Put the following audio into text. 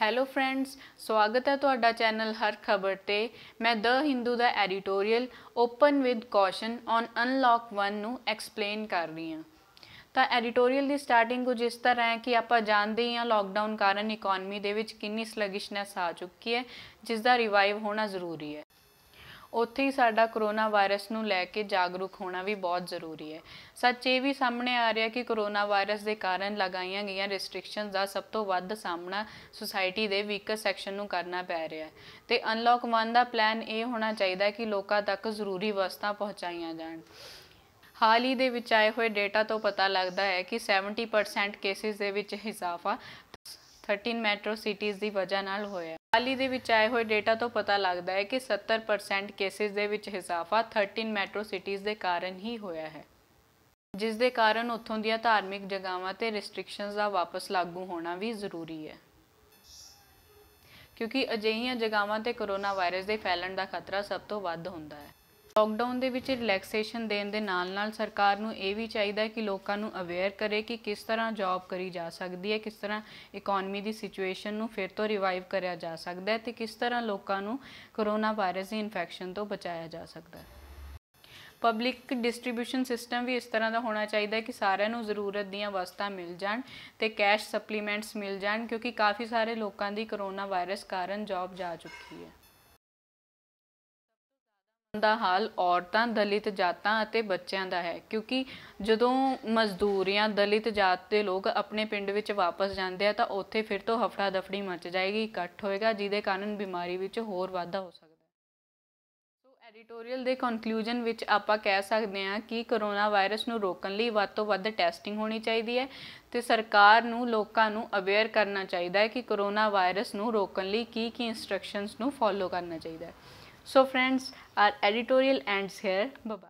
Hello friends ਸਵਾਗਤ ਹੈ ਤੁਹਾਡਾ ਚੈਨਲ ਹਰ ਖਬਰ ਤੇ ਮੈਂ ਦ ਹਿੰਦੂ ਦਾ editorial open with caution on unlock 1 ਨੂੰ ਐਕਸਪਲੇਨ ਕਰ ਰਹੀ ਹਾਂ ਤਾਂ ਐਡੀਟੋਰੀਅਲ ਦੀ ਸਟਾਰਟਿੰਗ ਕੁਝ ਇਸ ਤਰ੍ਹਾਂ ਹੈ ਕਿ ਆਪਾਂ ਜਾਣਦੇ ਹਾਂ ਲੌਕਡਾਊਨ ਕਾਰਨ ਇਕਨੋਮੀ ਦੇ ਵਿੱਚ ਕਿੰਨੀ ਸਲਗਿਸ਼ਨੈਸ ਆ ਚੁੱਕੀ ਹੈ ਜਿਸ ਦਾ ਰਿਵਾਈਵ ਹੋਣਾ ਜ਼ਰੂਰੀ ਹੈ ਉੱਥੇ ਹੀ ਸਾਡਾ ਕਰੋਨਾ ਵਾਇਰਸ ਨੂੰ ਲੈ ਕੇ ਜਾਗਰੂਕ ਹੋਣਾ ਵੀ ਬਹੁਤ ਜ਼ਰੂਰੀ ਹੈ ਸੱਚ ਇਹ ਵੀ ਸਾਹਮਣੇ ਆ ਰਿਹਾ ਕਿ ਕਰੋਨਾ ਵਾਇਰਸ ਦੇ ਕਾਰਨ ਲਗਾਈਆਂ ਗਈਆਂ ਰੈਸਟ੍ਰਿਕਸ਼ਨਸ ਦਾ ਸਭ ਤੋਂ ਵੱਧ ਸਾਹਮਣਾ ਸੁਸਾਇਟੀ ਦੇ ਵੀਕਰ ਸੈਕਸ਼ਨ ਨੂੰ ਕਰਨਾ ਪੈ ਰਿਹਾ ਹੈ ਤੇ ਅਨਲੌਕ 1 ਦਾ ਪਲਾਨ ਇਹ ਹੋਣਾ ਚਾਹੀਦਾ ਹੈ ਕਿ ਲੋਕਾਂ ਤੱਕ ਜ਼ਰੂਰੀ ਵਸਤਾਂ ਪਹੁੰਚਾਈਆਂ ਜਾਣ ਹਾਲ ਹੀ ਦੇ ਵਿੱਚ ਆਏ ਹੋਏ ਡੇਟਾ ਤੋਂ ਪਤਾ ਲੱਗਦਾ ਹੈ ਕਿ 70% ਕੇਸਿਸ ਦੇ ਵਿੱਚ ਇਜ਼ਾਫਾ 13 ਮੈਟਰੋ ਸਿਟੀਜ਼ ਦੀ ਵਜ੍ਹਾ ਨਾਲ ਹੋਇਆ ਹਾਲੀ ਦੇ ਵਿੱਚ ਆਏ ਹੋਏ ਡੇਟਾ ਤੋਂ ਪਤਾ ਲੱਗਦਾ ਹੈ ਕਿ 70% ਕੇਸਿਸ ਦੇ ਵਿੱਚ ਹਿਸਾਫਾ 13 ਮੈਟਰੋ ਸਿਟੀਜ਼ ਦੇ ਕਾਰਨ ਹੀ ਹੋਇਆ ਹੈ ਜਿਸ ਦੇ ਕਾਰਨ ਉੱਥੋਂ ਦੀਆਂ ਧਾਰਮਿਕ ਜਗਾਵਾਂ ਤੇ ਰੈਸਟ੍ਰਿਕਸ਼ਨਸ ਦਾ ਵਾਪਸ ਲਾਗੂ ਹੋਣਾ ਵੀ ਜ਼ਰੂਰੀ ਹੈ ਕਿਉਂਕਿ ਅਜਿਹੀਆਂ ਜਗਾਵਾਂ ਤੇ ਕੋਰੋਨਾ ਵਾਇਰਸ ਦੇ ਫੈਲਣ ਦਾ ਖਤਰਾ ਸਭ ਤੋਂ ਵੱਧ ਹੁੰਦਾ ਹੈ ਲਾਕਡਾਊਨ ਦੇ ਵਿੱਚ ਰਿਲੈਕਸੇਸ਼ਨ ਦੇਣ ਦੇ ਨਾਲ-ਨਾਲ ਸਰਕਾਰ ਨੂੰ ਇਹ ਵੀ ਚਾਹੀਦਾ ਹੈ ਕਿ ਲੋਕਾਂ ਨੂੰ ਅਵੇਅਰ ਕਰੇ ਕਿ ਕਿਸ ਤਰ੍ਹਾਂ ਜੌਬ ਕਰੀ ਜਾ ਸਕਦੀ ਹੈ ਕਿਸ ਤਰ੍ਹਾਂ ਇਕਨੋਮੀ ਦੀ ਸਿਚੁਏਸ਼ਨ ਨੂੰ ਫਿਰ ਤੋਂ ਰਿਵਾਈਵ ਕਰਿਆ ਜਾ ਸਕਦਾ ਹੈ ਤੇ ਕਿਸ ਤਰ੍ਹਾਂ ਲੋਕਾਂ ਨੂੰ ਕੋਰੋਨਾ ਵਾਇਰਸ ਦੀ ਇਨਫੈਕਸ਼ਨ ਤੋਂ ਬਚਾਇਆ ਜਾ ਸਕਦਾ ਹੈ ਪਬਲਿਕ ਡਿਸਟ੍ਰੀਬਿਊਸ਼ਨ ਸਿਸਟਮ ਵੀ ਇਸ ਤਰ੍ਹਾਂ ਦਾ ਹੋਣਾ ਚਾਹੀਦਾ ਹੈ ਕਿ ਸਾਰਿਆਂ ਨੂੰ ਜ਼ਰੂਰਤ ਦੀਆਂ ਵਸਤਾਂ ਮਿਲ ਜਾਣ ਤੇ ਕੈਸ਼ ਸਪਲੀਮੈਂਟਸ ਮਿਲ ਜਾਣ ਕਿਉਂਕਿ ਕਾਫੀ ਸਾਰੇ ਲੋਕਾਂ ਦੀ ਕੋਰੋਨਾ ਵਾਇਰਸ ਕਾਰਨ ਜੌਬ ਜਾ ਚੁੱਕੀ ਹੈ ਦਾ ਹਾਲ ਔਰਤਾਂ ਦਲਿਤ ਜਾਤਾਂ ਅਤੇ ਬੱਚਿਆਂ ਦਾ ਹੈ ਕਿਉਂਕਿ ਜਦੋਂ ਮਜ਼ਦੂਰੀਆਂ ਦਲਿਤ ਜਾਤ ਦੇ ਲੋਕ ਆਪਣੇ ਪਿੰਡ ਵਿੱਚ ਵਾਪਸ ਜਾਂਦੇ ਆ ਤਾਂ ਉੱਥੇ ਫਿਰ ਤੋਂ ਹਫੜਾ ਦਫੜੀ ਮਚ ਜਾਏਗੀ ਇਕੱਠ ਹੋਏਗਾ ਜਿਹਦੇ ਕਾਰਨ ਬਿਮਾਰੀ ਵਿੱਚ ਹੋਰ ਵਾਧਾ ਹੋ ਸਕਦਾ ਸੋ ਐਡੀਟੋਰੀਅਲ ਦੇ ਕਨਕਲੂਜਨ ਵਿੱਚ ਆਪਾਂ ਕਹਿ ਸਕਦੇ ਹਾਂ ਕਿ ਕਰੋਨਾ ਵਾਇਰਸ ਨੂੰ ਰੋਕਣ ਲਈ ਵੱਧ ਤੋਂ ਵੱਧ ਟੈਸਟਿੰਗ ਹੋਣੀ ਚਾਹੀਦੀ ਹੈ ਤੇ ਸਰਕਾਰ ਨੂੰ ਲੋਕਾਂ ਨੂੰ ਅਵੇਅਰ ਕਰਨਾ ਚਾਹੀਦਾ ਹੈ ਕਿ ਕਰੋਨਾ ਵਾਇਰਸ ਨੂੰ ਰੋਕਣ ਲਈ ਕੀ ਕੀ ਇਨਸਟਰਕਸ਼ਨਸ ਨੂੰ ਫੋਲੋ ਕਰਨਾ ਚਾਹੀਦਾ ਹੈ So friends, our editorial ends here. Bye-bye.